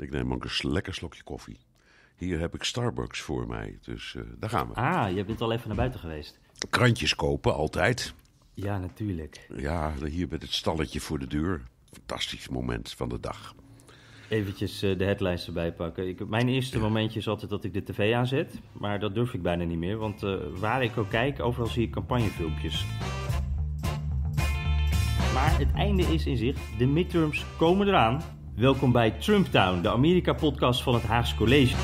Ik neem ook een lekker slokje koffie. Hier heb ik Starbucks voor mij, dus eh, daar gaan we. Ah, je bent al even naar buiten geweest. Krantjes kopen, altijd. Ja, natuurlijk. Ja, hier met het stalletje voor de deur. Fantastisch moment van de dag. Eventjes eh, de headlines erbij pakken. Ik, mijn eerste momentje is altijd dat ik de tv aanzet. Maar dat durf ik bijna niet meer, want eh, waar ik ook kijk, overal zie ik campagnefilmpjes. Maar het einde is in zicht. De midterms komen eraan. Welkom bij Trump Town, de Amerika-podcast van het Haagse College.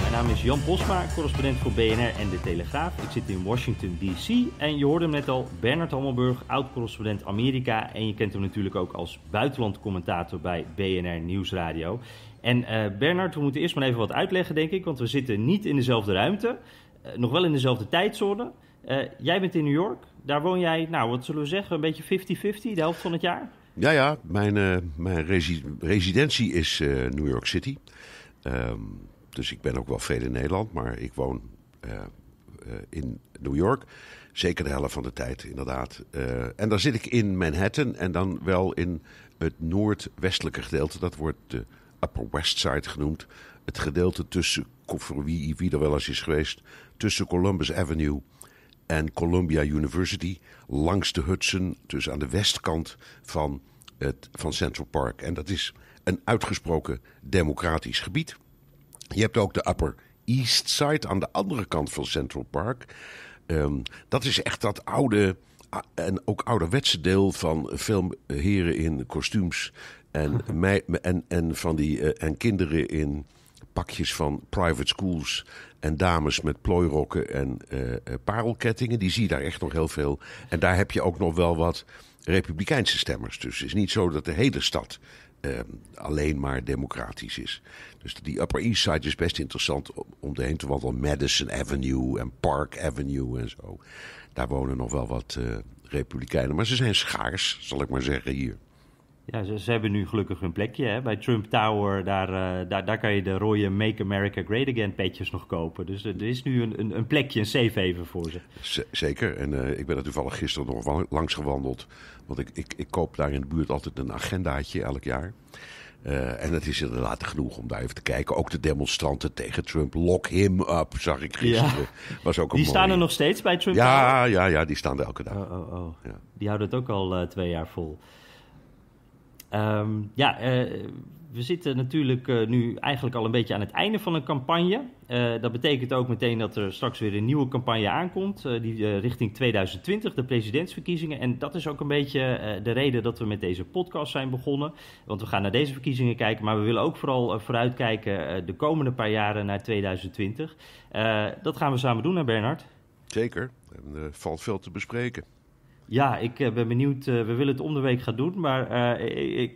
Mijn naam is Jan Bosma, correspondent voor BNR en De Telegraaf. Ik zit in Washington, D.C. En je hoorde hem net al, Bernard Hammelburg, oud-correspondent Amerika. En je kent hem natuurlijk ook als buitenlandcommentator bij BNR Nieuwsradio. En eh, Bernard, we moeten eerst maar even wat uitleggen, denk ik. Want we zitten niet in dezelfde ruimte, eh, nog wel in dezelfde tijdzone. Eh, jij bent in New York, daar woon jij, nou wat zullen we zeggen, een beetje 50-50, de helft van het jaar? Ja, ja, mijn, eh, mijn residentie is eh, New York City. Ehm, dus ik ben ook wel veel in Nederland, maar ik woon eh, in New York. Zeker de helft van de tijd, inderdaad. en dan zit ik in Manhattan en dan wel in het noordwestelijke gedeelte. Dat wordt de Upper West Side genoemd. Het gedeelte tussen, voor wie, wie er wel eens is geweest, tussen Columbus Avenue en Columbia University langs de Hudson, dus aan de westkant van, het, van Central Park. En dat is een uitgesproken democratisch gebied. Je hebt ook de Upper East Side aan de andere kant van Central Park. Ehm, dat is echt dat oude en ook ouderwetse deel van veel heren in kostuums en, mhm. en, en, van die, eh, en kinderen in pakjes van private schools en dames met plooirokken en eh, eh, parelkettingen. Die zie je daar echt nog heel veel. En daar heb je ook nog wel wat republikeinse stemmers. Dus het is niet zo dat de hele stad ehm, alleen maar democratisch is. Dus die Upper East Side is best interessant om te heen te wandelen. Madison Avenue en Park Avenue en zo. Daar wonen nog wel wat eh, republikeinen. Maar ze zijn schaars, zal ik maar zeggen, hier. Ja, ze, hebben nu gelukkig hun plekje. Hè? Bij Trump Tower, daar, eh, daar, daar kan je de rode Make America Great Again petjes nog kopen. Dus er is nu een, een, een plekje, een safe haven voor ze. zeker. En eh, ik ben er toevallig gisteren nog langs gewandeld. Want ik, ik, ik koop daar in de buurt altijd een agendaatje elk jaar. Eh, en het is inderdaad genoeg om daar even te kijken. Ook de demonstranten tegen Trump. Lock him up, zag ik gisteren. Was ook een die staan er nog steeds bij Trump? Ja, ja, ja die staan er elke dag. Oh, oh, oh. Ja. Die houden het ook al twee jaar vol. Ehm, ja, eh, we zitten natuurlijk eh, nu eigenlijk al een beetje aan het einde van een campagne. Eh, dat betekent ook meteen dat er straks weer een nieuwe campagne aankomt, die richting 2020, de presidentsverkiezingen. En dat is ook een beetje de reden dat we met deze podcast zijn begonnen. Want we gaan naar deze verkiezingen kijken, maar we willen ook vooral vooruitkijken de komende paar jaren naar 2020. dat gaan we samen doen, hè Bernard? Zeker, er valt veel te bespreken. Ja, ik eh, ben benieuwd. Eh, we willen het onderweek gaan doen. Maar eh, ik,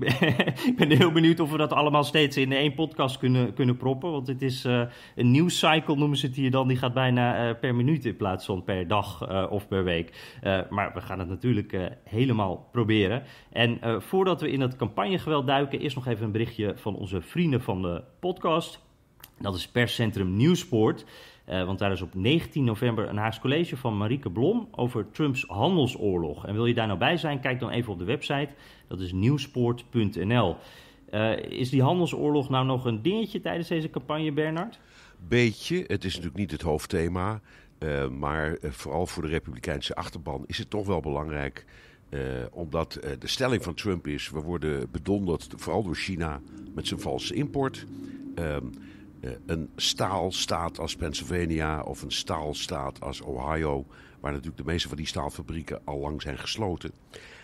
ben, heel benieuwd of we dat allemaal steeds in één podcast kunnen, kunnen proppen. Want het is uh, een nieuwscycle, noemen ze het hier dan. Die gaat bijna per minuut in plaats van per dag of per week. maar we gaan het natuurlijk helemaal proberen. En voordat we in het campagnegeweld duiken, is nog even een berichtje van onze vrienden van de podcast. Dat is Perscentrum Nieuwsport. Eh, want daar is op 19 november een Haags College van Marieke Blom over Trumps handelsoorlog. En wil je daar nou bij zijn, kijk dan even op de website. Dat is nieuwsport.nl. Eh, is die handelsoorlog nou nog een dingetje tijdens deze campagne, Bernard? Beetje. Het is natuurlijk niet het hoofdthema. Eh, maar vooral voor de Republikeinse achterban is het toch wel belangrijk. omdat de stelling van Trump is: we worden bedonderd, vooral door China, met zijn valse import. Ehm, eh, een staalstaat als Pennsylvania of een staalstaat als Ohio, waar natuurlijk de meeste van die staalfabrieken al lang zijn gesloten,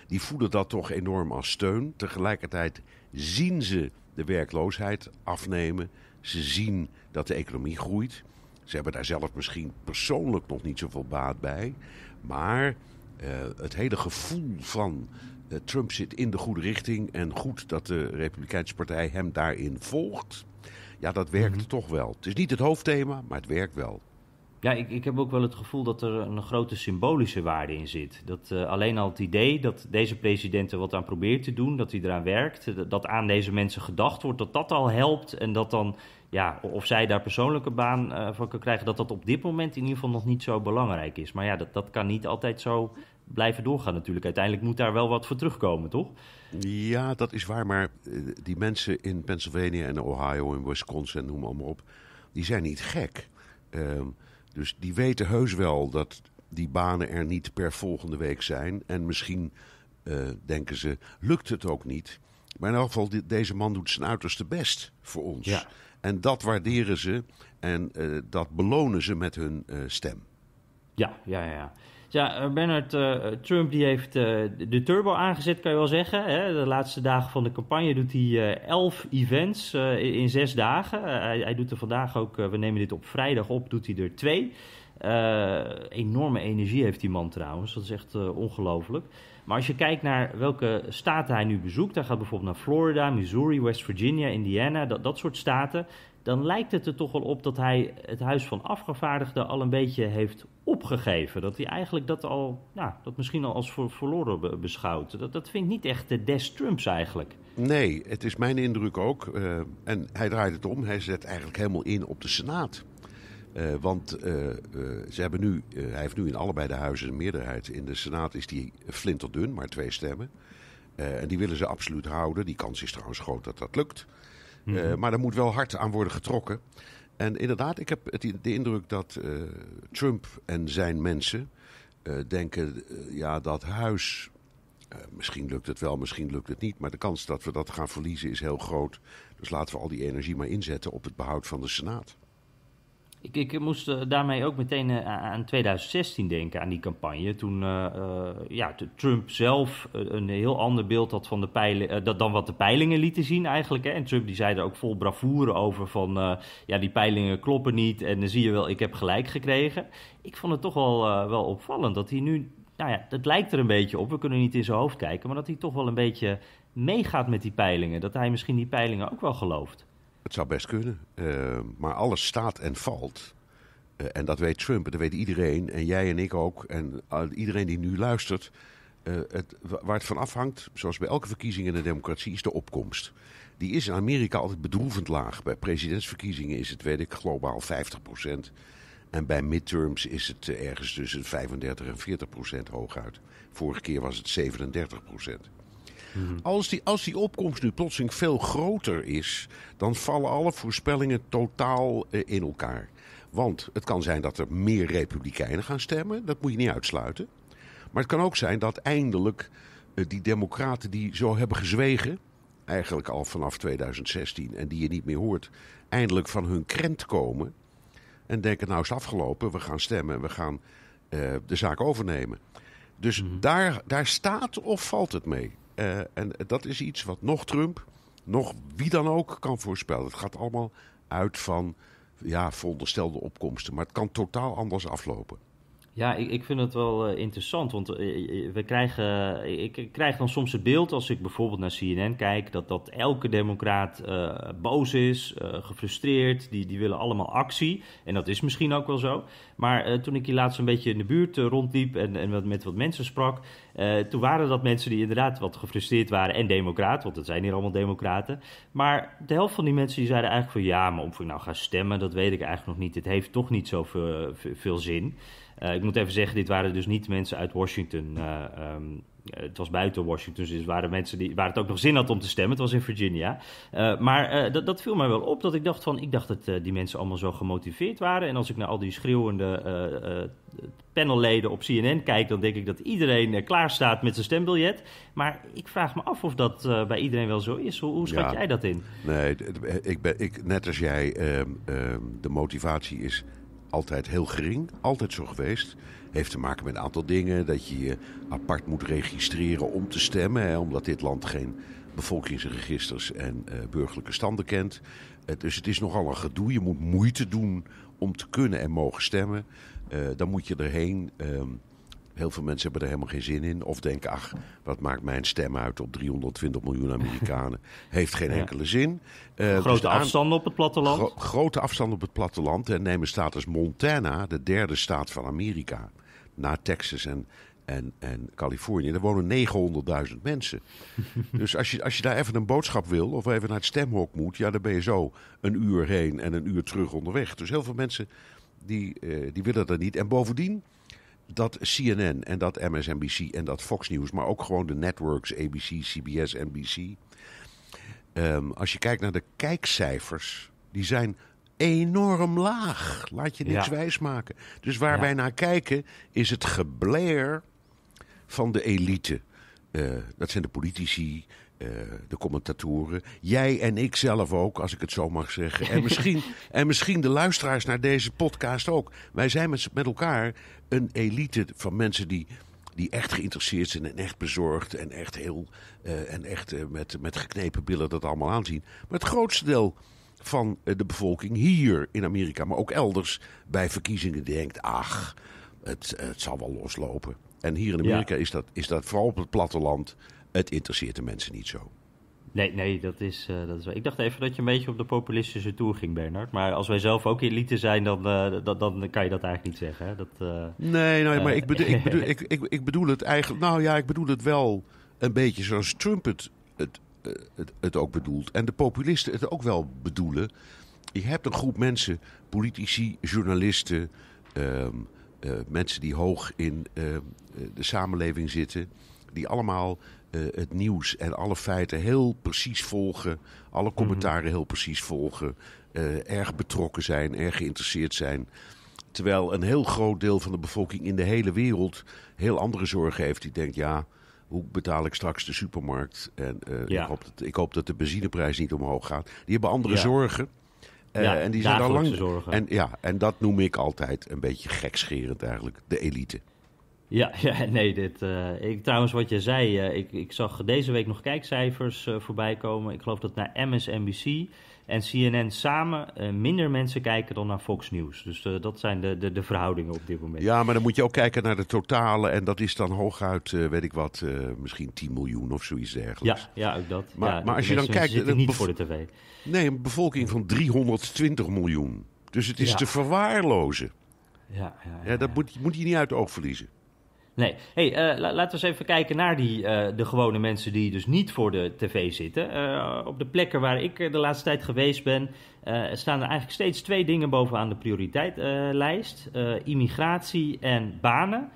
die voelen dat toch enorm als steun. Tegelijkertijd zien ze de werkloosheid afnemen. Ze zien dat de economie groeit. Ze hebben daar zelf misschien persoonlijk nog niet zoveel baat bij. Maar eh, het hele gevoel van eh, Trump zit in de goede richting. En goed dat de Republikeinse Partij hem daarin volgt. Ja, dat werkt mhm. toch wel. Het is niet het hoofdthema, maar het werkt wel. Ja, ik, ik heb ook wel het gevoel dat er een grote symbolische waarde in zit. Dat eh, alleen al het idee dat deze president er wat aan probeert te doen, dat hij eraan werkt, dat, aan deze mensen gedacht wordt, dat dat al helpt. En dat dan, ja, of zij daar persoonlijke baan uh, van kan krijgen, dat dat op dit moment in ieder geval nog niet zo belangrijk is. Maar ja, dat, dat kan niet altijd zo blijven doorgaan natuurlijk. Uiteindelijk moet daar wel wat voor terugkomen, toch? Ja, dat is waar. Maar eh, die mensen in Pennsylvania en Ohio en Wisconsin, en noem allemaal op, die zijn niet gek. Ehm, dus die weten heus wel dat die banen er niet per volgende week zijn. En misschien eh, denken ze, lukt het ook niet. Maar in elk geval, deze man doet zijn uiterste best voor ons. Ja. En dat waarderen ze en eh, dat belonen ze met hun stem. Ja, ja, ja. Ja, eh, Bernard, eh, Trump die heeft eh, de turbo aangezet, kan je wel zeggen. Hè? De laatste dagen van de campagne doet hij uh, elf events in, in, zes dagen. Hij, doet er vandaag ook, we nemen dit op vrijdag op, doet hij er twee. enorme energie heeft die man trouwens, dat is echt ongelooflijk. Maar als je kijkt naar welke staten hij nu bezoekt, hij gaat bijvoorbeeld naar Florida, Missouri, West Virginia, Indiana, dat, dat soort staten dan lijkt het er toch wel op dat hij het Huis van Afgevaardigden al een beetje heeft opgegeven. Dat hij eigenlijk dat al, nou, dat misschien al als ver verloren beschouwt. Dat, dat vindt niet echt de des Trumps eigenlijk. Nee, het is mijn indruk ook. Eh, en hij draait het om. Hij zet eigenlijk helemaal in op de Senaat. Eh, want eh, ze hebben nu, hij heeft nu in allebei de huizen een meerderheid. In de Senaat is die flinterdun, maar twee stemmen. en die willen ze absoluut houden. Die kans is trouwens groot dat dat lukt. Mhm. Eh, maar daar moet wel hard aan worden getrokken. En inderdaad, ik heb het, de indruk dat eh, Trump en zijn mensen eh, denken: ja, dat huis. misschien lukt het wel, misschien lukt het niet. Maar de kans dat we dat gaan verliezen is heel groot. Dus laten we al die energie maar inzetten op het behoud van de Senaat. Ik, ik moest eh, daarmee ook meteen eh, aan 2016 denken, aan die campagne. Toen eh, ja, Trump zelf een heel ander beeld had van de peiling, dan wat de peilingen lieten zien eigenlijk. Hè. En Trump die zei er ook vol bravoure over van ja, die peilingen kloppen niet en dan zie je wel, ik heb gelijk gekregen. Ik vond het toch wel, wel opvallend dat hij nu nou ja, het lijkt er een beetje op. We kunnen niet in zijn hoofd kijken. Maar dat hij toch wel een beetje meegaat met die peilingen. Dat hij misschien die peilingen ook wel gelooft. Het zou best kunnen. Eh, maar alles staat en valt. Eh, en dat weet Trump en dat weet iedereen. En jij en ik ook. En iedereen die nu luistert. Eh, het, waar het van afhangt, zoals bij elke verkiezing in de democratie, is de opkomst. Die is in Amerika altijd bedroevend laag. Bij presidentsverkiezingen is het, weet ik, globaal 50%. En bij midterms is het ergens tussen 35 en 40% hooguit. Vorige keer was het 37%. Mhm. Als, die, als die opkomst nu plotseling veel groter is, dan vallen alle voorspellingen totaal eh, in elkaar. Want het kan zijn dat er meer Republikeinen gaan stemmen. Dat moet je niet uitsluiten. Maar het kan ook zijn dat eindelijk eh, die Democraten die zo hebben gezwegen. Eigenlijk al vanaf 2016 en die je niet meer hoort. Eindelijk van hun krent komen. En denken: nou is het afgelopen, we gaan stemmen en we gaan eh, de zaak overnemen. Dus mhm. daar, daar staat of valt het mee. Eh, en dat is iets wat nog Trump, nog wie dan ook kan voorspellen. Het gaat allemaal uit van ja, veronderstelde opkomsten. Maar het kan totaal anders aflopen. Ja, ik, ik vind het wel eh, interessant, want eh, eh, we krijgen, ik, krijg dan soms het beeld als ik bijvoorbeeld naar CNN kijk, dat, dat elke democraat boos is, gefrustreerd, die, die willen allemaal actie. En dat is misschien ook wel zo. Maar toen ik hier laatst een beetje in de buurt rondliep en, en met wat mensen sprak, toen waren dat mensen die inderdaad wat gefrustreerd waren en democraat, want dat zijn hier allemaal democraten. Maar de helft van die mensen die zeiden eigenlijk van ja, maar of ik nou ga stemmen, dat weet ik eigenlijk nog niet. Het heeft toch niet zoveel veel zin. Eh, ik moet even zeggen, dit waren dus niet mensen uit Washington. Eh, ehm, eh, het was buiten Washington, dus waren mensen die, waar het ook nog zin had om te stemmen. Het was in Virginia. maar dat, dat, viel mij wel op, dat ik dacht van, ik dacht dat die mensen allemaal zo gemotiveerd waren. En als ik naar al die schreeuwende panelleden op CNN kijk, dan denk ik dat iedereen klaar staat met zijn stembiljet. Maar ik vraag me af of dat bij iedereen wel zo is. Hoe, hoe schat jij dat in? Nee, ik ben, ik, net als jij, ehm, ehm, de motivatie is altijd heel gering, altijd zo geweest. Heeft te maken met een aantal dingen. Dat je je apart moet registreren om te stemmen. Hè, omdat dit land geen bevolkingsregisters en eh, burgerlijke standen kent. Eh, dus het is nogal een gedoe. Je moet moeite doen om te kunnen en mogen stemmen. Eh, dan moet je erheen. Ehm, Heel veel mensen hebben er helemaal geen zin in. Of denken, ach, wat maakt mijn stem uit op 320 miljoen Amerikanen? Heeft geen enkele zin. Eh, dus grote afstanden op het platteland. grote afstanden op het platteland. En nemen staat als Montana, de derde staat van Amerika. Na Texas en, en, en Californië. Daar wonen 900.000 mensen. dus als je, als je daar even een boodschap wil of even naar het stemhok moet... ja, dan ben je zo een uur heen en een uur terug onderweg. Dus heel veel mensen die, eh, die willen dat niet. En bovendien dat CNN en dat MSNBC en dat Fox News, maar ook gewoon de networks ABC, CBS, NBC. Ehm, als je kijkt naar de kijkcijfers, die zijn enorm laag. Laat je niks wijs maken. Dus waar wij naar kijken is het gebleer van de elite. Eh, dat zijn de politici, eh, de commentatoren. Jij en ik zelf ook, als ik het zo mag zeggen. En misschien, en misschien de luisteraars naar deze podcast ook. Wij zijn met, met elkaar een elite van mensen die die echt geïnteresseerd zijn en echt bezorgd en echt heel eh, en echt eh, met, met geknepen billen dat allemaal aanzien. Maar het grootste deel van de bevolking hier in Amerika, maar ook elders bij verkiezingen, denkt: ach, het, het zal wel loslopen. En hier in Amerika is, dat, is dat vooral op het platteland het interesseert de mensen niet zo. Nee, nee dat, is, uh, dat is. Ik dacht even dat je een beetje op de populistische tour ging, Bernard. Maar als wij zelf ook elite zijn, dan, eh, dan kan je dat eigenlijk niet zeggen. Hè? Dat, eh, nee, nee, maar ik bedoel, ik, bedoel, ik, ik, ik, bedoel het eigenlijk. Nou ja, ik bedoel het wel een beetje zoals Trump het, het, het, ook bedoelt. En de populisten het ook wel bedoelen. Je hebt een groep mensen, politici, journalisten, ehm, mensen die hoog in ehm, de samenleving zitten, die allemaal eh, het nieuws en alle feiten heel precies volgen. Alle mhm. commentaren heel precies volgen. Eh, erg betrokken zijn, erg geïnteresseerd zijn. Terwijl een heel groot deel van de bevolking in de hele wereld heel andere zorgen heeft. Die denkt, ja, hoe betaal ik straks de supermarkt? En eh, ik, hoop dat, de benzineprijs niet omhoog gaat. Die hebben andere zorgen. en die zijn al lang. En, ja, en dat noem ik altijd een beetje gekscherend eigenlijk, de elite. Ja, ja nee, dit, eh, ik, trouwens wat je zei, eh, ik, ik zag deze week nog kijkcijfers uh, voorbij komen. Ik geloof dat naar MSNBC en CNN samen minder mensen kijken dan naar Fox News. Dus dat zijn de, de, de verhoudingen op dit moment. Ja, maar dan moet je ook kijken naar de totale en dat is dan hooguit, weet ik wat, misschien 10 miljoen of zoiets dergelijks. Ja, ja ook dat. Maar, maar als je dan kijkt... niet voor de tv. Nee, een bevolking van 320 miljoen. Dus het is te verwaarlozen. Ja, ja, ja, ja, dat Moet, moet je niet uit het oog verliezen. Nee. Hey, eh, laten we eens even kijken naar die, eh, de gewone mensen die dus niet voor de tv zitten. Eh, op de plekken waar ik de laatste tijd geweest ben, staan er eigenlijk steeds twee dingen bovenaan de prioriteitslijst: immigratie en banen.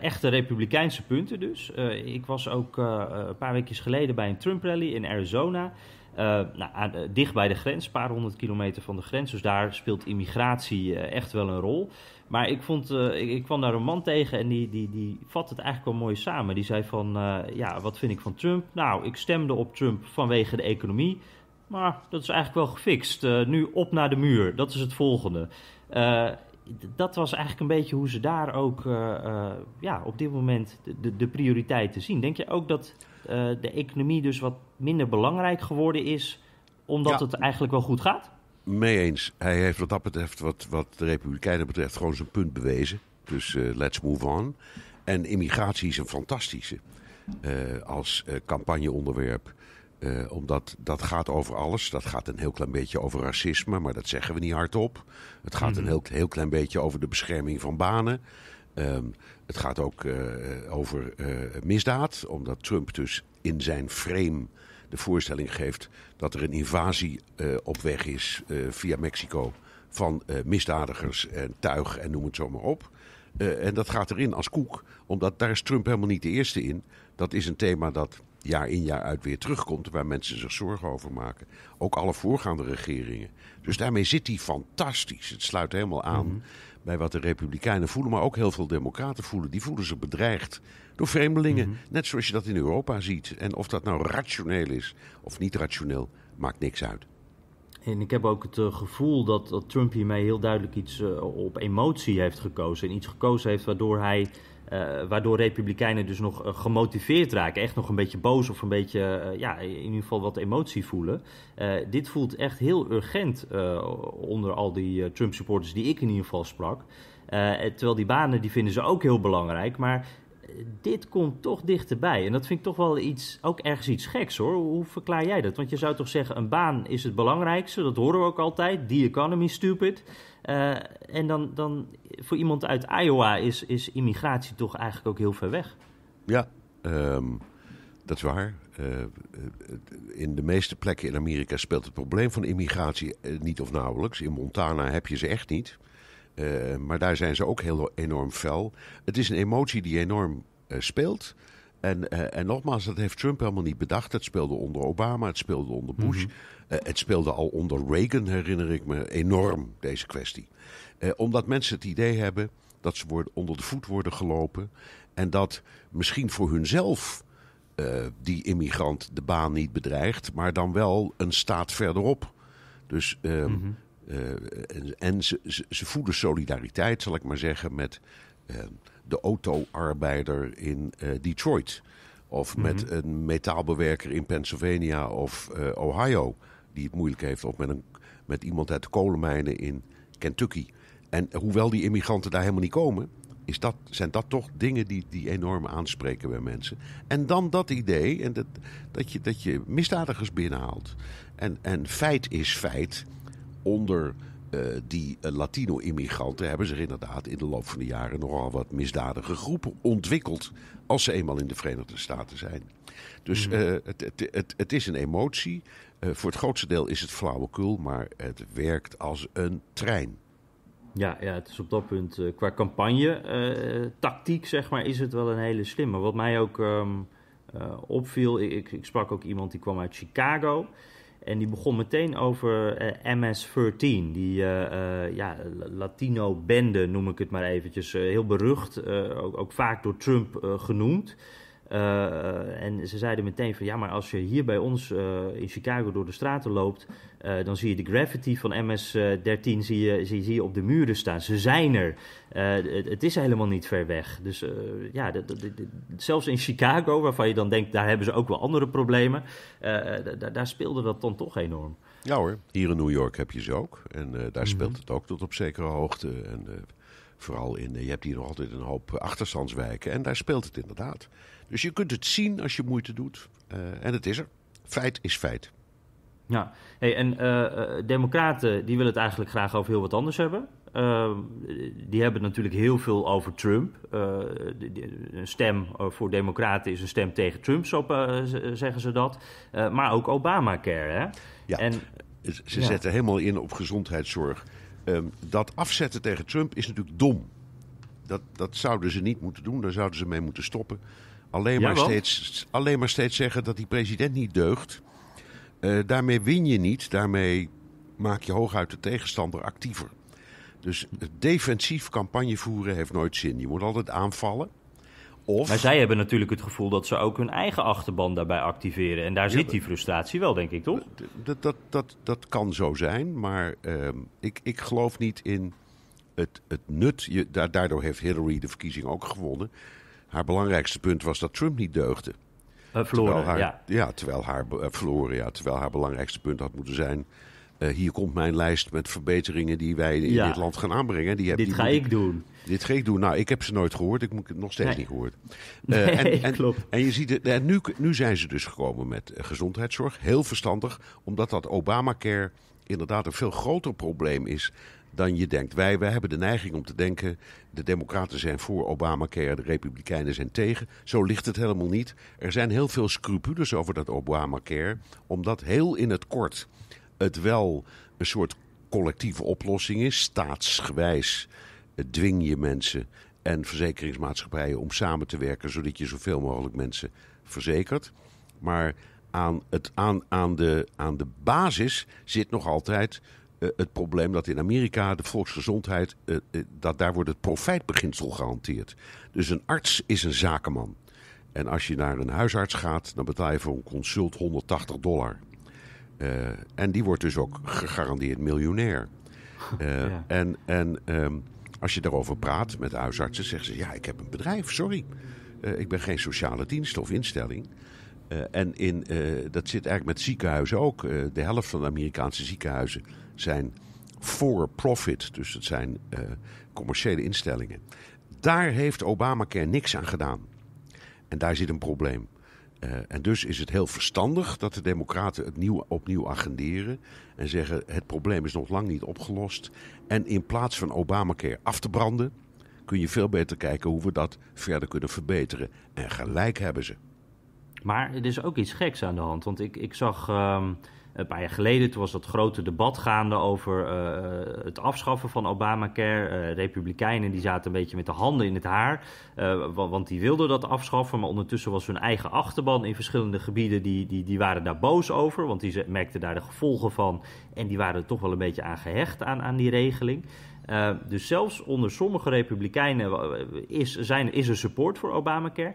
echte republikeinse punten dus. ik was ook een paar weekjes geleden bij een Trump-rally in Arizona. Eh, nou, eh, dicht bij de grens, een paar honderd kilometer van de grens. Dus daar speelt immigratie eh, echt wel een rol. Maar ik, vond, ik, kwam daar een man tegen en die, die, die vat het eigenlijk wel mooi samen. Die zei van, ja, wat vind ik van Trump? Nou, ik stemde op Trump vanwege de economie. Maar dat is eigenlijk wel gefixt. nu op naar de muur, dat is het volgende dat was eigenlijk een beetje hoe ze daar ook eh, eh, ja, op dit moment de, de, prioriteiten zien. Denk je ook dat eh, de economie dus wat minder belangrijk geworden is, omdat het eigenlijk wel goed gaat? Mee eens. Hij heeft wat dat betreft, wat, wat de Republikeinen betreft, gewoon zijn punt bewezen. Dus let's move on. En immigratie is een fantastische als campagneonderwerp. Eh, omdat dat gaat over alles. Dat gaat een heel klein beetje over racisme, maar dat zeggen we niet hardop. Het gaat een mhm. heel, heel klein beetje over de bescherming van banen. Ehm, het gaat ook eh, over eh, misdaad, omdat Trump dus in zijn frame de voorstelling geeft dat er een invasie op weg is via Mexico van misdadigers en tuig en noem het zo maar op. en dat gaat erin als koek, omdat daar is Trump helemaal niet de eerste in. Dat is een thema dat jaar in jaar uit weer terugkomt. Waar mensen zich zorgen over maken. Ook alle voorgaande regeringen. Dus daarmee zit hij fantastisch. Het sluit helemaal aan mhm. bij wat de Republikeinen voelen. Maar ook heel veel Democraten voelen. Die voelen zich bedreigd door vreemdelingen. Mhm. Net zoals je dat in Europa ziet. En of dat nou rationeel is of niet rationeel, maakt niks uit. En ik heb ook het eh, gevoel dat, Trump hiermee heel duidelijk iets eh, op emotie heeft gekozen. En iets gekozen heeft waardoor hij uh, waardoor republikeinen dus nog eh, gemotiveerd raken. Echt nog een beetje boos of een beetje, eh, ja, in ieder geval wat emotie voelen. dit voelt echt heel urgent onder al die Trump supporters die ik in ieder geval sprak. terwijl die banen, die vinden ze ook heel belangrijk. Maar dit komt toch dichterbij. En dat vind ik toch wel iets, ook ergens iets geks hoor. Hoe verklaar jij dat? Want je zou toch zeggen, een baan is het belangrijkste. Dat horen we ook altijd. The economy stupid. Eh, en dan, dan voor iemand uit Iowa is, is immigratie toch eigenlijk ook heel ver weg. Ja, ehm, dat is waar. Eh, in de meeste plekken in Amerika speelt het probleem van immigratie eh, niet of nauwelijks. In Montana heb je ze echt niet. Eh, maar daar zijn ze ook heel enorm fel. Het is een emotie die enorm eh, speelt. En, eh, en, nogmaals, dat heeft Trump helemaal niet bedacht. Het speelde onder Obama, het speelde onder Bush. Mhm. het speelde al onder Reagan, herinner ik me, enorm deze kwestie. omdat mensen het idee hebben dat ze worden, onder de voet worden gelopen. En dat misschien voor hunzelf die immigrant de baan niet bedreigt, maar dan wel een staat verderop. Dus ehm, mhm. Eh, en, en ze, ze, voelen solidariteit, zal ik maar zeggen, met ehm, de autoarbeider in eh, Detroit. Of met mhm. een metaalbewerker in Pennsylvania of eh, Ohio, die het moeilijk heeft. Of met, een, met iemand uit de kolenmijnen in Kentucky. En hoewel die immigranten daar helemaal niet komen, is dat, zijn dat toch dingen die, die enorm aanspreken bij mensen. En dan dat idee en dat, dat, je, dat je misdadigers binnenhaalt. En, en feit is feit onder eh, die eh, Latino-immigranten hebben zich inderdaad in de loop van de jaren nogal wat misdadige groepen ontwikkeld. als ze eenmaal in de Verenigde Staten zijn. Dus mhm. eh, het, het, het, is een emotie. voor het grootste deel is het flauwekul, maar het werkt als een trein. Ja, ja, het is op dat punt qua campagne, tactiek zeg maar, is het wel een hele slimme. Wat mij ook ehm, opviel, ik, ik, sprak ook iemand die kwam uit Chicago. En die begon meteen over eh, MS-13, die eh, eh, ja, Latino-bende noem ik het maar eventjes. heel berucht, ook, ook, vaak door Trump genoemd. Eh, en ze zeiden meteen van ja, maar als je hier bij ons eh, in Chicago door de straten loopt, eh, dan zie je de gravity van MS-13 zie je, zie, je op de muren staan. Ze zijn er. Het, het, is helemaal niet ver weg. Dus ja, zelfs in Chicago, waarvan je dan denkt, daar hebben ze ook wel andere problemen, daar speelde dat dan toch enorm. Ja hoor, hier in New York heb je ze ook. En daar mhm. speelt het ook tot op zekere hoogte. En Vooral in, eh, je hebt hier nog altijd een hoop eh, achterstandswijken. En daar speelt het inderdaad. Dus je kunt het zien als je moeite doet. Eh, en het is er. Feit is feit. Ja, hey, en democraten die willen het eigenlijk graag over heel wat anders hebben. Ehm, die hebben natuurlijk heel veel over Trump. een stem voor democraten is een stem tegen Trump, zo zeggen ze dat. maar ook Obamacare, hè? Ja, en, ze, zetten helemaal in op gezondheidszorg. Ehm, dat afzetten tegen Trump is natuurlijk dom. Dat, dat zouden ze niet moeten doen, daar zouden ze mee moeten stoppen. Alleen maar, steeds, alleen maar steeds zeggen dat die president niet deugt. Eh, daarmee win je niet, daarmee maak je hooguit de tegenstander actiever. Dus defensief campagne voeren heeft nooit zin. Je moet altijd aanvallen. Maar zij hebben natuurlijk het gevoel dat ze ook hun eigen achterban daarbij activeren. En daar zit die frustratie wel, denk ik, toch? Dat, dat, dat, dat kan zo zijn, maar ehm, ik, ik geloof niet in het, het nut. Je, daardoor heeft Hillary de verkiezing ook gewonnen. Haar belangrijkste punt was dat Trump niet deugde. Eh, verloren, terwijl haar, ja. terwijl haar, eh, verloren, ja. Terwijl haar belangrijkste punt had moeten zijn... Eh, hier komt mijn lijst met verbeteringen die wij in dit land gaan aanbrengen. Die heb, dit ga ik doen. Dit ga ik doen. Nou, ik heb ze nooit gehoord. Ik moet het nog steeds niet gehoord. Eh, en, en, klopt. En, je ziet het, en nu, nu zijn ze dus gekomen met eh, gezondheidszorg. Heel verstandig, omdat dat Obamacare inderdaad een veel groter probleem is dan je denkt. Wij, wij hebben de neiging om te denken: de Democraten zijn voor Obamacare, de Republikeinen zijn tegen. Zo ligt het helemaal niet. Er zijn heel veel scrupules over dat Obamacare, omdat heel in het kort het wel een soort collectieve oplossing is, staatsgewijs dwing je mensen en verzekeringsmaatschappijen om samen te werken, zodat je zoveel mogelijk mensen verzekert. Maar aan, het, aan, aan, de, aan de basis zit nog altijd eh, het probleem dat in Amerika de volksgezondheid, eh, eh, dat daar wordt het profijtbeginsel gehanteerd. Dus een arts is een zakenman. En als je naar een huisarts gaat, dan betaal je voor een consult 180 dollar. en die wordt dus ook gegarandeerd miljonair. Ja. En, en ehm, als je daarover praat met de huisartsen, zeggen ze: Ja, ik heb een bedrijf, sorry. Eh, ik ben geen sociale dienst of instelling. Eh, en in, eh, dat zit eigenlijk met ziekenhuizen ook. de helft van de Amerikaanse ziekenhuizen zijn for-profit. Dus dat zijn commerciële instellingen. Daar heeft Obamacare niks aan gedaan. En daar zit een probleem. Eh, en dus is het heel verstandig dat de Democraten het nieuw, opnieuw agenderen en zeggen: het probleem is nog lang niet opgelost. En in plaats van Obamacare af te branden, kun je veel beter kijken hoe we dat verder kunnen verbeteren. En gelijk hebben ze. Maar er is ook iets geks aan de hand. Want ik, ik zag. Ehm, een paar jaar geleden, toen was dat grote debat gaande over eh, het afschaffen van Obamacare. Uh, Republikeinen die zaten een beetje met de handen in het haar, eh, want die wilden dat afschaffen. Maar ondertussen was hun eigen achterban in verschillende gebieden, die, die, die waren daar boos over. Want die merkten daar de gevolgen van en die waren er toch wel een beetje aan gehecht aan, aan die regeling. dus zelfs onder sommige Republikeinen is, zijn, is er support voor Obamacare.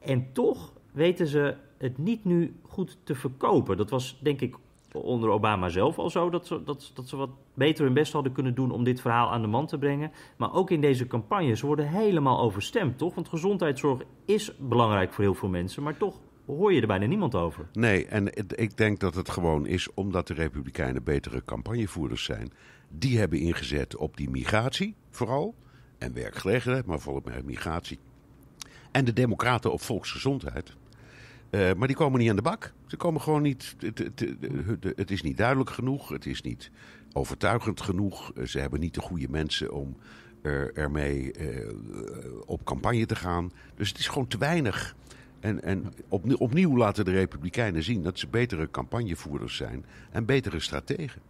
En toch weten ze het niet nu goed te verkopen. Dat was denk ik onder Obama zelf al zo dat ze, dat, dat ze wat beter hun best hadden kunnen doen om dit verhaal aan de man te brengen. Maar ook in deze campagne, ze worden helemaal overstemd, toch? Want gezondheidszorg is belangrijk voor heel veel mensen, maar toch hoor je er bijna niemand over. Nee, en ik denk dat het gewoon is omdat de Republikeinen betere campagnevoerders zijn. Die hebben ingezet op die migratie vooral en werkgelegenheid, maar volgens mij migratie. En de Democraten op volksgezondheid. Eh, maar die komen niet aan de bak. Ze komen gewoon niet. Het, het, is niet duidelijk genoeg. Het is niet overtuigend genoeg. Eh, ze hebben niet de goede mensen om ermee eh, op campagne te gaan. Dus het is gewoon te weinig. En, en op, opnieuw laten de Republikeinen zien dat ze betere campagnevoerders zijn en betere strategen.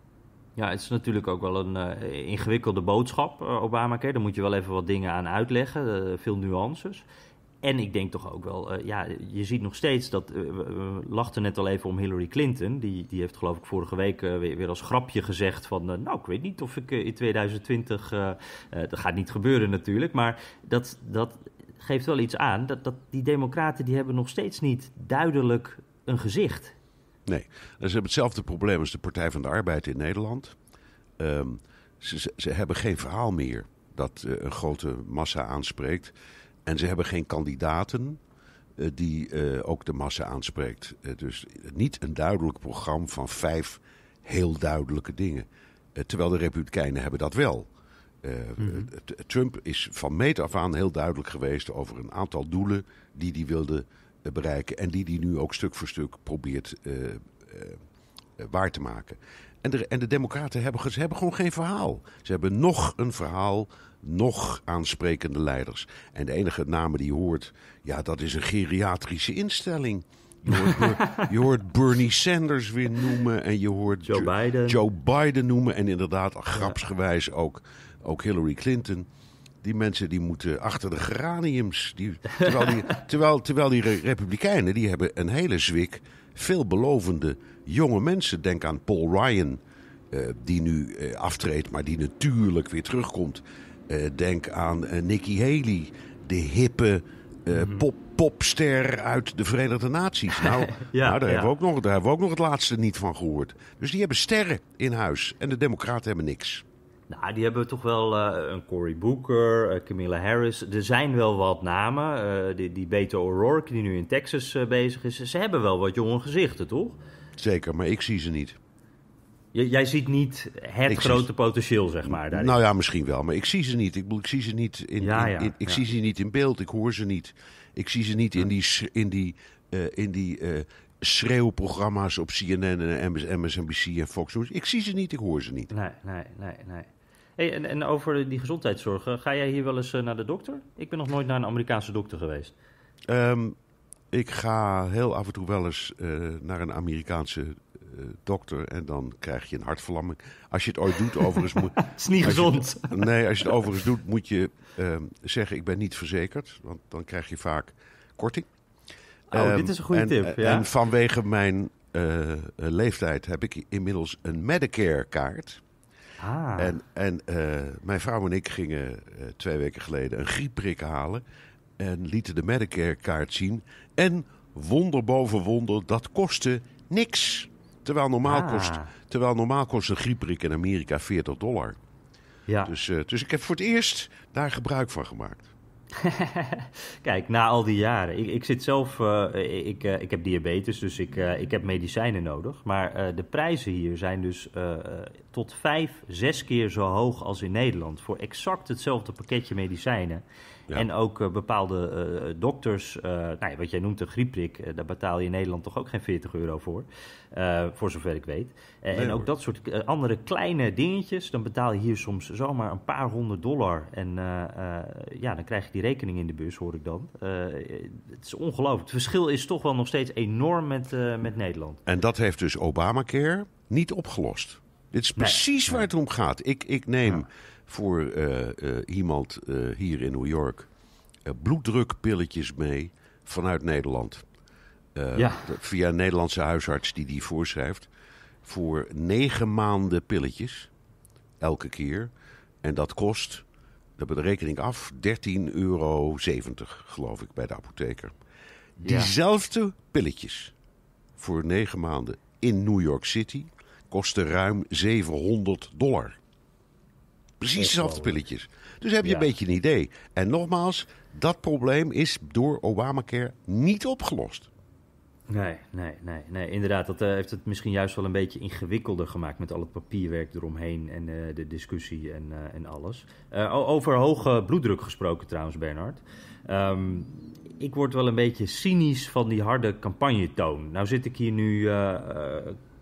Ja, het is natuurlijk ook wel een ingewikkelde boodschap, Obamacare. Daar moet je wel even wat dingen aan uitleggen, veel nuances. En ik denk toch ook wel, eh, ja, je ziet nog steeds dat. Eh, we lachten net al even om Hillary Clinton. Die, die heeft, geloof ik, vorige week eh, weer, weer, als grapje gezegd: van. nou, ik weet niet of ik in 2020. dat gaat niet gebeuren natuurlijk. Maar dat, dat geeft wel iets aan. Dat, dat die Democraten die hebben nog steeds niet duidelijk een gezicht. Nee, ze hebben hetzelfde probleem als de Partij van de Arbeid in Nederland. Ehm, ze, ze, ze, hebben geen verhaal meer dat een grote massa aanspreekt. En ze hebben geen kandidaten eh, die eh, ook de massa aanspreekt. Eh, dus niet een duidelijk programma van vijf heel duidelijke dingen. terwijl de Republikeinen hebben dat wel. Mm Trump is van meet af aan heel duidelijk geweest over een aantal doelen die hij wilde bereiken. En die hij nu ook stuk voor stuk probeert waar te maken. En de, en de Democraten hebben, ze hebben gewoon geen verhaal. Ze hebben nog een verhaal nog aansprekende leiders. En de enige namen die je hoort, ja, dat is een geriatrische instelling. Je hoort, Bernie Sanders weer noemen en je hoort Joe, Biden. Joe Biden noemen. En inderdaad, grapsgewijs ook, ook Hillary Clinton. Die mensen die moeten achter de geraniums. Die, terwijl, die, terwijl, terwijl die republikeinen, die hebben een hele zwik veelbelovende jonge mensen. Denk aan Paul Ryan, eh, die nu eh, aftreedt, maar die natuurlijk weer terugkomt. Eh, denk aan eh, Nikki Haley, de hippe eh, mhm. pop popster uit de Verenigde Naties. Nou, nou daar, hebben we ook nog, daar hebben we ook nog het laatste niet van gehoord. Dus die hebben sterren in huis. En de Democraten hebben niks. Nou, die hebben toch wel een Cory Booker, uh, Camilla Harris. Er zijn wel wat namen. die, die Beto O'Rourke, die nu in Texas bezig is. Ze hebben wel wat jonge gezichten, toch? Zeker, maar ik zie ze niet jij ziet niet het grote potentieel, zeg maar. Nou ja, misschien wel, maar ik zie ze niet. Ik, ik zie ze niet in, ja, ja, in, ik zie ze niet in beeld. Ik hoor ze niet. Ik zie ze niet in die, in die, eh, in die uh, schreeuwprogramma's op CNN en MSNBC en Fox News. Ik zie ze niet, ik hoor ze niet. Nee, nee, nee, nee. Hey, en, en over die gezondheidszorg, ga jij hier wel eens eh, naar de dokter? Ik ben nog nooit naar een Amerikaanse dokter geweest. Ehm, ik ga heel af en toe wel eens naar een Amerikaanse eh, dokter en dan krijg je een hartverlamming. Als je het ooit doet, overigens moet. het is niet gezond. nee, als je het overigens doet, moet je ehm, zeggen: Ik ben niet verzekerd. Want dan krijg je vaak korting. Oh, dit ehm, is een goede tip. Eh, ja. En vanwege mijn eh, leeftijd heb ik inmiddels een Medicare-kaart. Ah. En, en mijn vrouw en ik gingen twee weken geleden een griepprik halen. En lieten de Medicare-kaart zien. En wonder boven wonder, dat kostte niks. Terwijl normaal, ah. kost, terwijl normaal kost een grieprik in Amerika 40 dollar. Ja. Dus, eh, dus ik heb voor het eerst daar gebruik van gemaakt. Kijk, na al die jaren. Ik, ik zit zelf, eh, ik, eh, ik heb diabetes, dus ik, ik heb medicijnen nodig. Maar de prijzen hier zijn dus tot vijf, zes keer zo hoog als in Nederland. Voor exact hetzelfde pakketje medicijnen. En ook eh, bepaalde eh, dokters, eh, nou, wat jij noemt een griepprik, daar betaal je in Nederland toch ook geen 40 euro voor. voor zover ik weet. en ook dat soort andere kleine dingetjes, dan betaal je hier soms zomaar een paar honderd dollar. En ja, dan krijg je die rekening in de bus, hoor ik dan. het is ongelooflijk. Het verschil is toch wel nog steeds enorm met, met Nederland. En dat heeft dus Obamacare niet opgelost. Dit is precies waar het om gaat. Ik, ik neem voor eh, eh, iemand eh, hier in New York bloeddrukpilletjes mee vanuit Nederland. Via een Nederlandse huisarts die die voorschrijft. Voor negen maanden pilletjes. Elke keer. En dat kost, dat bij de rekening af, 13,70 euro, geloof ik, bij de apotheker. Diezelfde pilletjes voor negen maanden in New York City kosten ruim 700 dollar. Precies dezelfde pilletjes. Dus heb je een beetje een idee. En nogmaals, dat probleem is door Obamacare niet opgelost. Nee, nee, nee, nee. Inderdaad, dat eh, heeft het misschien juist wel een beetje ingewikkelder gemaakt met al het papierwerk eromheen en eh, de discussie en, eh, en alles. over hoge bloeddruk gesproken trouwens, Bernard. Ehm, ik word wel een beetje cynisch van die harde campagnetoon. Nou zit ik hier nu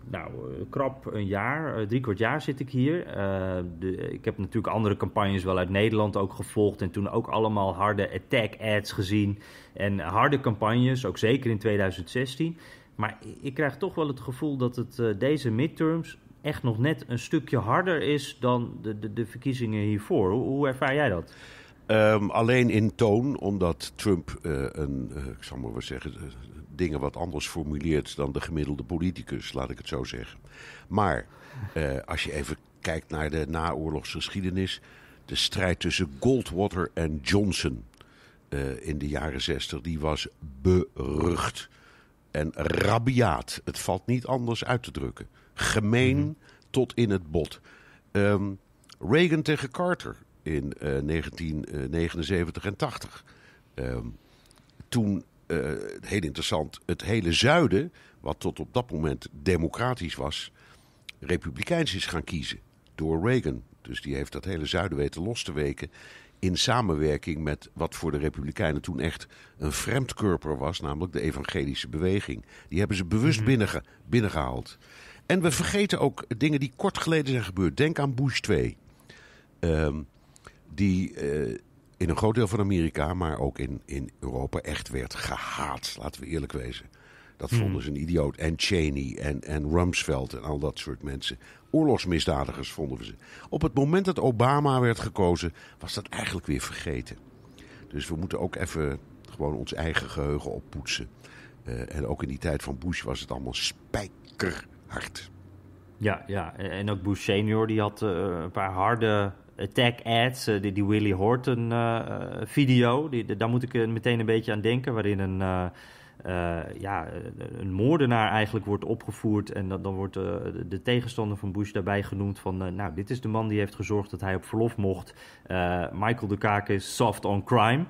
nou, eh, krap een jaar, eh, drie kwart jaar zit ik hier. Eh, de, ik heb natuurlijk andere campagnes wel uit Nederland ook gevolgd. En toen ook allemaal harde attack ads gezien. En harde campagnes, ook zeker in 2016. Maar ik krijg toch wel het gevoel dat het, deze midterms echt nog net een stukje harder is dan de, de, de verkiezingen hiervoor. Hoe, ervaar jij dat? Ehm, alleen in toon, omdat Trump een, ik zal maar wel zeggen, dingen wat anders formuleert dan de gemiddelde politicus, laat ik het zo zeggen. Maar eh, als je even kijkt naar de naoorlogsgeschiedenis, de strijd tussen Goldwater en Johnson eh, in de jaren zestig, die was berucht en rabiaat. Het valt niet anders uit te drukken. Gemeen mhm. tot in het bot. Ehm, Reagan tegen Carter in 1979 eh, en 80. Ehm, toen eh, heel interessant, het hele zuiden, wat tot op dat moment democratisch was, republikeins is gaan kiezen door Reagan. Dus die heeft dat hele zuiden weten los te weken in samenwerking met wat voor de Republikeinen toen echt een vreemdkörper was, namelijk de evangelische beweging. Die hebben ze bewust mhm. binnengehaald. En we vergeten ook dingen die kort geleden zijn gebeurd. Denk aan Bush 2. Ehm, die eh, in een groot deel van Amerika, maar ook in, in Europa echt werd gehaat. Laten we eerlijk wezen. Dat hmm. vonden ze een idioot. En Cheney en, en Rumsfeld en al dat soort mensen. Oorlogsmisdadigers vonden we ze. Op het moment dat Obama werd gekozen, was dat eigenlijk weer vergeten. Dus we moeten ook even gewoon ons eigen geheugen oppoetsen. Eh, en ook in die tijd van Bush was het allemaal spijkerhard. Ja, ja. en ook Bush senior die had eh, een paar harde Attack eh, Ads, eh, die, Willy Horton eh, video. Die, daar moet ik meteen een beetje aan denken, waarin een... ja, een moordenaar eigenlijk wordt opgevoerd. En dan, dan wordt de tegenstander van Bush daarbij genoemd van... nou, dit is de man die heeft gezorgd dat hij op verlof mocht. Michael Dukakis soft on crime.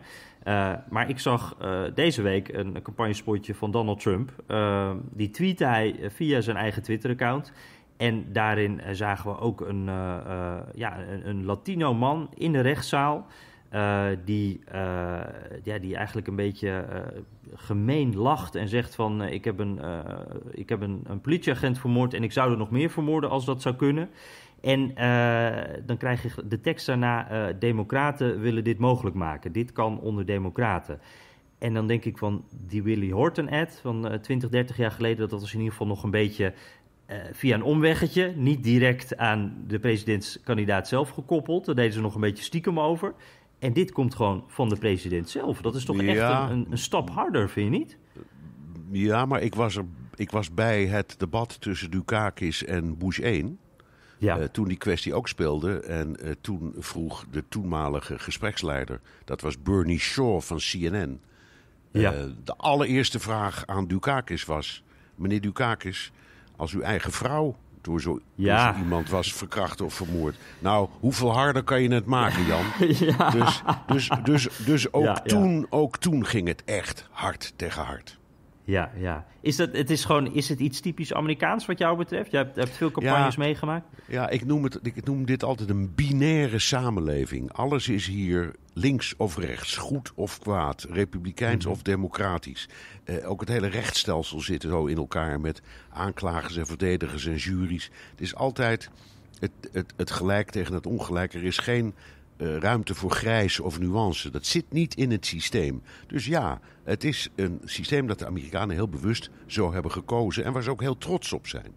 maar ik zag deze week een campagnespotje van Donald Trump. die tweette hij via zijn eigen Twitter-account... En daarin eh, zagen we ook een, eh, eh, ja, een, Latino man in de rechtszaal. die, ja, die eigenlijk een beetje gemeen lacht en zegt van ik heb, een, ik heb een, een, politieagent vermoord en ik zou er nog meer vermoorden als dat zou kunnen. En dan krijg je de tekst daarna, democraten willen dit mogelijk maken, dit kan onder democraten. En dan denk ik van die Willy Horton ad van 20, 30 jaar geleden, dat was in ieder geval nog een beetje eh, via een omweggetje, niet direct aan de presidentskandidaat zelf gekoppeld. Daar deden ze nog een beetje stiekem over. En dit komt gewoon van de president zelf. Dat is toch echt een, een, stap harder, vind je niet? Ja, maar ik was, er, ik was bij het debat tussen Dukakis en Bush 1. Ja. Eh, toen die kwestie ook speelde. En eh, toen vroeg de toenmalige gespreksleider, dat was Bernie Shaw van CNN. Ja. de allereerste vraag aan Dukakis was: Meneer Dukakis, als uw eigen vrouw door zo, iemand was verkracht of vermoord. Nou, hoeveel harder kan je het maken, Jan? dus, dus, dus, dus ook, Toen, ook toen ging het echt hard tegen hard ja, ja. Is, dat, het is, gewoon, is het iets typisch Amerikaans wat jou betreft? Je hebt, hebt veel campagnes meegemaakt. Ja, ik noem, het, ik noem dit altijd een binaire samenleving. Alles is hier links of rechts, goed of kwaad, republikeins mhm. of democratisch. Eh, ook het hele rechtsstelsel zit zo in elkaar met aanklagers en verdedigers en juries. Het is altijd het, het, het gelijk tegen het ongelijk. Er is geen eh, ruimte voor grijs of nuance. Dat zit niet in het systeem. Dus ja, het is een systeem dat de Amerikanen heel bewust zo hebben gekozen en waar ze ook heel trots op zijn.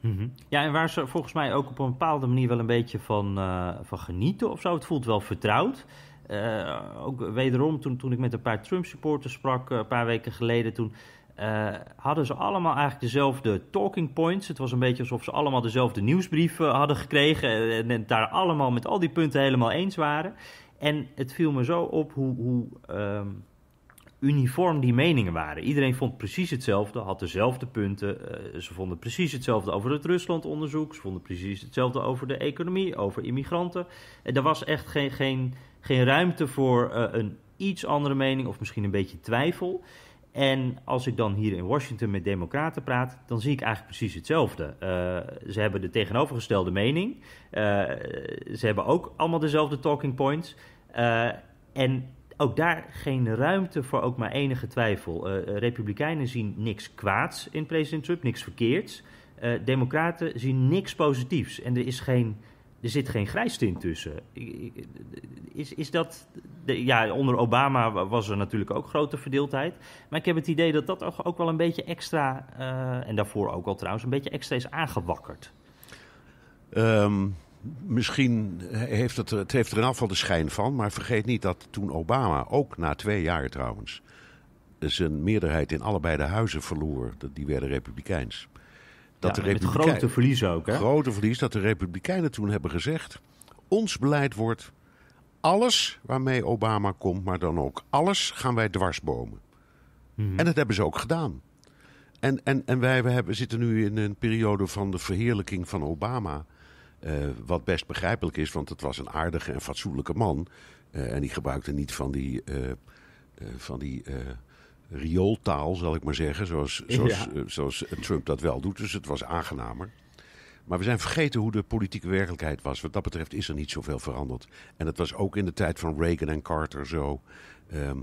Mhm. Ja, en waar ze volgens mij ook op een bepaalde manier wel een beetje van, eh, van genieten of zo. Het voelt wel vertrouwd. Eh, ook wederom, toen, toen ik met een paar Trump-supporters sprak een paar weken geleden, toen eh, hadden ze allemaal eigenlijk dezelfde talking points. Het was een beetje alsof ze allemaal dezelfde nieuwsbrieven hadden gekregen en, daar allemaal met al die punten helemaal eens waren. En het viel me zo op hoe, hoe ehm, uniform die meningen waren. Iedereen vond precies hetzelfde, had dezelfde punten. Eh, ze vonden precies hetzelfde over het Rusland-onderzoek. Ze vonden precies hetzelfde over de economie, over immigranten. En er was echt geen, geen, geen ruimte voor eh, een iets andere mening of misschien een beetje twijfel. En als ik dan hier in Washington met Democraten praat, dan zie ik eigenlijk precies hetzelfde. Eh, ze hebben de tegenovergestelde mening. Eh, ze hebben ook allemaal dezelfde talking points. Eh, en ook daar geen ruimte voor ook maar enige twijfel. Republikeinen zien niks kwaads in president Trump, niks verkeerds. Democraten zien niks positiefs. En er is geen er zit geen grijs tint tussen. Is, is dat. ja, onder Obama was er natuurlijk ook grote verdeeldheid. Maar ik heb het idee dat dat ook, ook wel een beetje extra. Eh, en daarvoor ook al trouwens, een beetje extra is aangewakkerd. Ehm, misschien heeft het, het heeft er in afval de schijn van. Maar vergeet niet dat toen Obama, ook na twee jaar trouwens. zijn meerderheid in allebei de huizen verloor. Die werden republikeins. Dat de Met grote verlies ook. Hè? Grote verlies dat de Republikeinen toen hebben gezegd. Ons beleid wordt alles waarmee Obama komt, maar dan ook alles gaan wij dwarsbomen. Mhm. En dat hebben ze ook gedaan. En, en, en wij we hebben, zitten nu in een periode van de verheerlijking van Obama. Eh, wat best begrijpelijk is, want het was een aardige en fatsoenlijke man. Eh, en die gebruikte niet van die, eh, van die riooltaal, zal ik maar zeggen, zoals, zoals, eh, zoals eh, Trump dat wel doet. Dus het was aangenamer. Maar we zijn vergeten hoe de politieke werkelijkheid was. Wat dat betreft is er niet zoveel veranderd. En dat was ook in de tijd van Reagan en Carter zo. Ehm,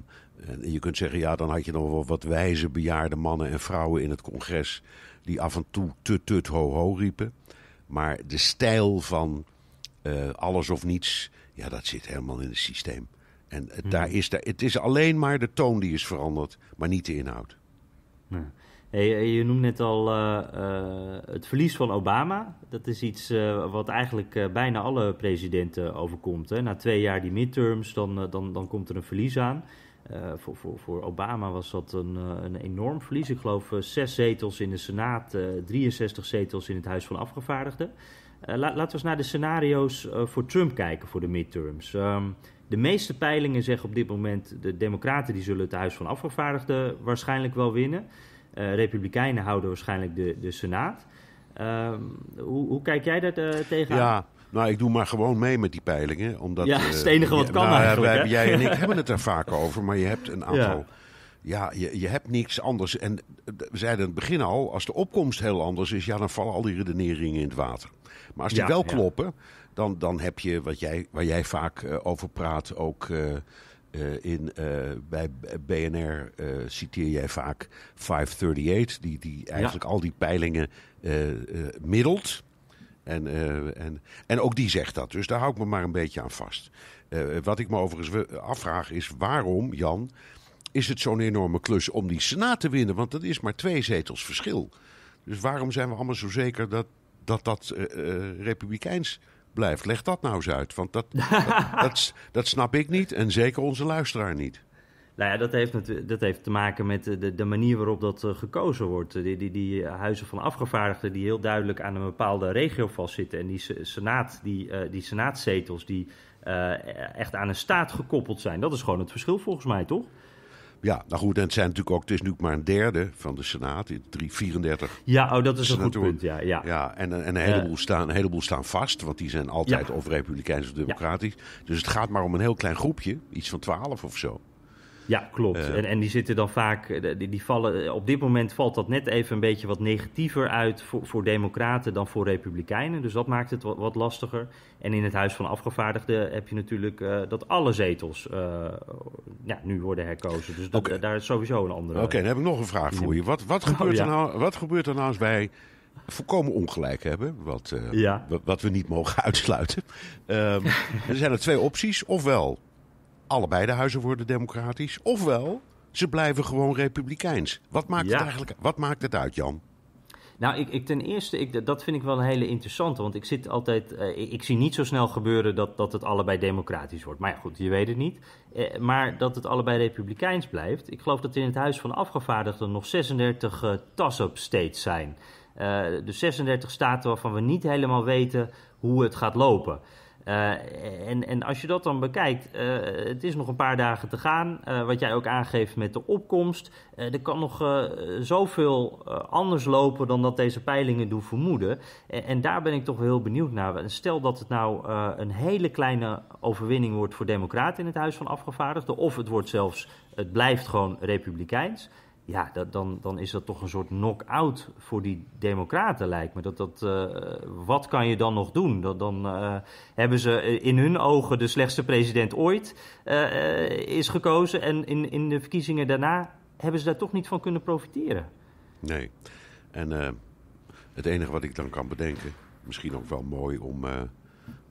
en je kunt zeggen, ja, dan had je nog wel wat wijze bejaarde mannen en vrouwen in het congres. die af en toe tut tut ho ho riepen. Maar de stijl van eh, alles of niets, ja, dat zit helemaal in het systeem. En het, eh, mhm. daar is de, het is alleen maar de toon die is veranderd, maar niet de inhoud. Hey, je noemt net al eh, eh, het verlies van Obama. Dat is iets wat eigenlijk bijna alle presidenten overkomt. Hè? Na twee jaar die midterms, dan, dan, dan komt er een verlies aan. Voor, voor, voor, Obama was dat een, een enorm verlies. Ik geloof zes zetels in de Senaat, 63 zetels in het Huis van Afgevaardigden. Eh, laten we eens naar de scenario's eh, voor Trump kijken voor de midterms. Ehm, de meeste peilingen zeggen op dit moment de Democraten die zullen het Huis van Afgevaardigden waarschijnlijk wel winnen. Uh, Republikeinen houden waarschijnlijk de, de Senaat. Ehm, hoe, hoe, kijk jij daar tegenaan? Ja, nou, ik doe maar gewoon mee met die peilingen. Omdat, ja, dat is het enige wat kan nou, jij en ik hebben het er vaak over, maar je hebt een aantal ja, je, je hebt niks anders. En eh, we zeiden in het begin al, als de opkomst heel anders is, ja, dan vallen al die redeneringen in het water. Maar als die wel kloppen, dan, dan heb je wat jij, waar jij vaak eh, over praat, ook eh, in, bij BNR citeer jij vaak 538, die, die eigenlijk al die peilingen middelt. En, en, en ook die zegt dat. Dus daar hou ik me maar een beetje aan vast. wat ik me overigens afvraag is waarom, Jan, is het zo'n enorme klus om die Senaat te winnen? Want dat is maar twee zetels verschil. Dus waarom zijn we allemaal zo zeker dat dat, dat eh, eh, republikeins blijft? Leg dat nou eens uit, want dat, dat, snap ik niet en zeker onze luisteraar niet. Nou ja, dat heeft, dat heeft te maken met eh, de, de manier waarop dat gekozen wordt. Die, die, die, huizen van afgevaardigden die heel duidelijk aan een bepaalde regio vastzitten. En die, senaat, die, uh, die senaatzetels die e-, echt aan een staat gekoppeld zijn. Dat is gewoon het verschil volgens mij, toch? Ja, nou goed, en het, zijn natuurlijk ook, het is natuurlijk maar een derde van de Senaat, drie 34. Ja, oh, dat is een goed punt, ja. Ja, ja en, en een, heleboel eh. staan, een heleboel staan vast, want die zijn altijd of republikeins of democratisch. Dus het gaat maar om een heel klein groepje, iets van 12 of zo. Ja, klopt. en, en die zitten dan vaak, eh, die, die vallen, eh, op dit moment valt dat net even een beetje wat negatiever uit voor, voor democraten dan voor republikeinen. Dus dat maakt het wat, wat lastiger. En in het Huis van Afgevaardigden heb je natuurlijk eh, dat alle zetels ja, nu worden herkozen. Dus dat, daar is sowieso een andere. Oké, dan heb ik nog een vraag voor je. Wat, wat, oh, gebeurt, er nou, wat gebeurt er nou als wij volkomen ongelijk hebben, wat, wat, we niet mogen uitsluiten? Ehm, er zijn er twee opties. Ofwel allebei de huizen worden democratisch. Ofwel, ze blijven gewoon republikeins. Wat maakt, het, eigenlijk, wat maakt het uit, Jan? Nou, ik, ik ten eerste, ik, dat vind ik wel een hele interessante. Want ik zit altijd. Eh, ik, zie niet zo snel gebeuren dat, dat het allebei democratisch wordt. Maar ja, goed, je weet het niet. Eh, maar dat het allebei republikeins blijft. Ik geloof dat in het Huis van Afgevaardigden nog 36 uh, tas-up states zijn. Eh, dus 36 staten waarvan we niet helemaal weten hoe het gaat lopen. Eh, en, en als je dat dan bekijkt, eh, het is nog een paar dagen te gaan. Eh, wat jij ook aangeeft met de opkomst. er kan nog zoveel anders lopen dan dat deze peilingen doen vermoeden. En, en, daar ben ik toch wel heel benieuwd naar. stel dat het nou een hele kleine overwinning wordt voor Democraten in het Huis van Afgevaardigden. Of het wordt zelfs, het blijft gewoon Republikeins ja, dan, dan is dat toch een soort knock-out voor die Democraten, lijkt me. Dat, dat, eh, wat kan je dan nog doen? Dat, dan eh, hebben ze in hun ogen de slechtste president ooit eh, is gekozen. En in, in de verkiezingen daarna hebben ze daar toch niet van kunnen profiteren. Nee. En het enige wat ik dan kan bedenken, misschien ook wel mooi om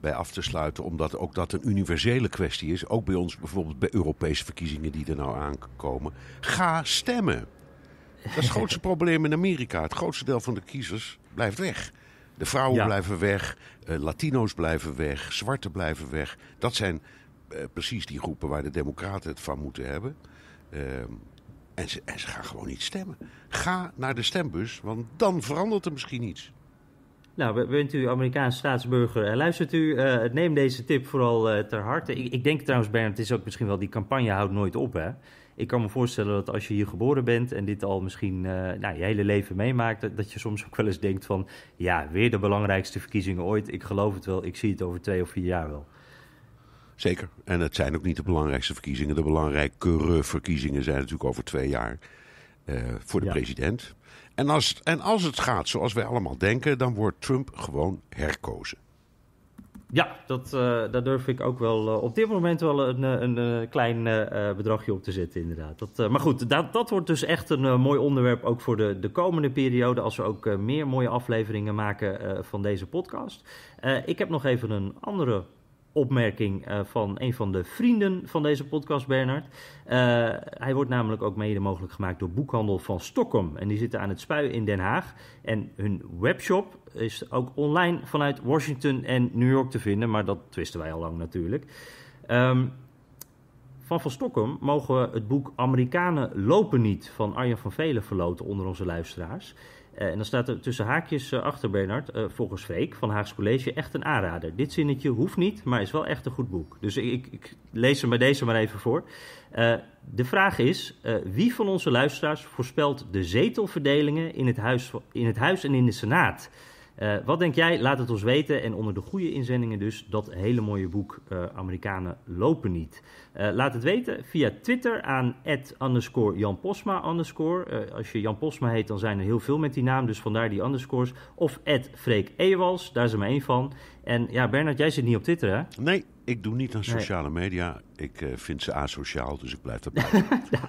bij af te sluiten, omdat ook dat een universele kwestie is. Ook bij ons bijvoorbeeld bij Europese verkiezingen die er nou aankomen. Ga stemmen. Dat is het grootste probleem in Amerika. Het grootste deel van de kiezers blijft weg. De vrouwen blijven weg, eh, Latino's blijven weg, zwarten blijven weg. Dat zijn eh, precies die groepen waar de Democraten het van moeten hebben. Ehm, en, en ze gaan gewoon niet stemmen. Ga naar de stembus, want dan verandert er misschien iets. Nou, bent u Amerikaans staatsburger luistert u, eh, neem deze tip vooral eh, ter harte. Ik, ik, denk trouwens, Bernard, het is ook misschien wel die campagne houdt nooit op. Hè? Ik kan me voorstellen dat als je hier geboren bent en dit al misschien eh, nou, je hele leven meemaakt, dat, je soms ook wel eens denkt van, ja, weer de belangrijkste verkiezingen ooit. Ik geloof het wel, ik zie het over twee of vier jaar wel. Zeker, en het zijn ook niet de belangrijkste verkiezingen. De belangrijkere verkiezingen zijn natuurlijk over twee jaar voor de president. En als, en als het gaat zoals wij allemaal denken, dan wordt Trump gewoon herkozen. Ja, dat, eh, daar durf ik ook wel eh, op dit moment wel een, eh, een, een klein bedragje op te zetten, inderdaad. Dat, maar goed, dat, dat wordt dus echt een mooi onderwerp ook voor de, de komende periode. Als we ook meer mooie afleveringen maken van deze podcast. ik heb nog even een andere opmerking eh, van een van de vrienden van deze podcast, Bernard. Eh, hij wordt namelijk ook mede mogelijk gemaakt door Boekhandel van Stockholm. En die zitten aan het spui in Den Haag. En hun webshop is ook online vanuit Washington en New York te vinden. Maar dat twisten wij al lang natuurlijk. Um, van Van mogen we het boek Amerikanen lopen niet van Arjen van Velen verloten onder onze luisteraars. Eh, en dan staat er tussen haakjes eh, achter Bernard, eh, volgens Freek van Haags College, echt een aanrader. Dit zinnetje hoeft niet, maar is wel echt een goed boek. Dus ik, ik lees hem bij deze maar even voor. de vraag is, wie van onze luisteraars voorspelt de zetelverdelingen in het, huis, in het Huis en in de Senaat? Eh, wat denk jij? Laat het ons weten. En onder de goede inzendingen dus dat hele mooie boek eh, Amerikanen lopen niet. Eh, laat het weten via Twitter aan @janposma_. Jan Posma als je Jan Posma heet, dan zijn er heel veel met die naam, dus vandaar die underscores. Of Freek Ewals, daar is er maar één van. En ja, Bernard, jij zit niet op Twitter, hè? Nee, ik doe niet aan sociale media. Ik eh, vind ze asociaal, dus ik blijf erbij.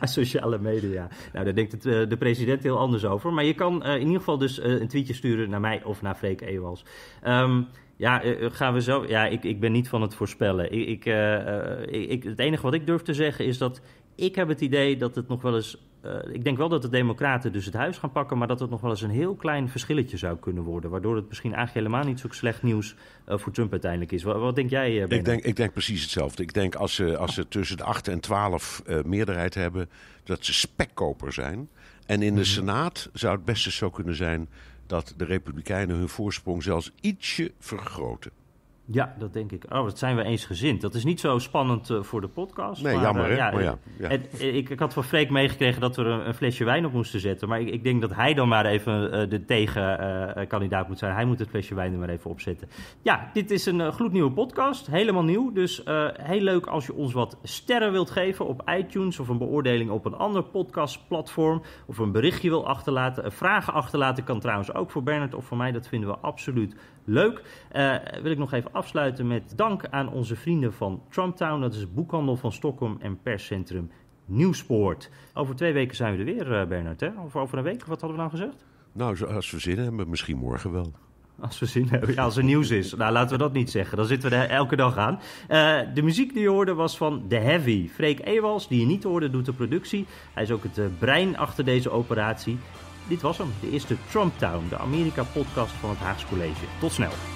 de sociale media. Nou, daar denkt het, eh, de president heel anders over. Maar je kan eh, in ieder geval dus een tweetje sturen naar mij of naar Freek Ewals. Ehm, ja, gaan we zo. Ja, ik, ik ben niet van het voorspellen. Ik, ik, ik, het enige wat ik durf te zeggen is dat ik heb het idee dat het nog wel eens eh, ik denk wel dat de Democraten dus het huis gaan pakken, maar dat het nog wel eens een heel klein verschilletje zou kunnen worden. Waardoor het misschien eigenlijk helemaal niet zo slecht nieuws eh, voor Trump uiteindelijk is. Wat, wat denk jij? Uh, ik, denk, ik denk precies hetzelfde. Ik denk als ze, als ze tussen de 8 en 12 meerderheid hebben, dat ze spekkoper zijn. En in de mhm. Senaat zou het best eens zo kunnen zijn dat de Republikeinen hun voorsprong zelfs ietsje vergroten. Ja, dat denk ik. Oh, dat zijn we eens gezind. Dat is niet zo spannend eh, voor de podcast. Nee, maar, jammer. Uh, ja, maar oh ja, En, ik, ik, had van Freek meegekregen dat we een, een, flesje wijn op moesten zetten. Maar ik, ik denk dat hij dan maar even eh, de tegenkandidaat moet zijn. Hij moet het flesje wijn er maar even opzetten. Ja, dit is een gloednieuwe podcast. Helemaal nieuw. Dus heel leuk als je ons wat sterren wilt geven op iTunes. Of een beoordeling op een ander podcastplatform. Of een berichtje wil achterlaten. Vragen achterlaten kan trouwens ook voor Bernard of voor mij. Dat vinden we absoluut leuk. Eh, wil ik nog even afsluiten met dank aan onze vrienden van Trumptown. Dat is de boekhandel van Stockholm en perscentrum Nieuwspoort. Over twee weken zijn we er weer, eh, Bernard. Hè? Of over een week, wat hadden we nou gezegd? Nou, als we zin hebben, misschien morgen wel. Als we zin hebben, ja, als er nieuws is. Nou, laten we dat niet zeggen. Dan zitten we er elke dag aan. Eh, de muziek die je hoorde was van The Heavy. Freek Ewals, die je niet hoorde, doet de productie. Hij is ook het brein achter deze operatie. Dit was hem, de eerste Trump Town, de Amerika-podcast van het Haags College. Tot snel.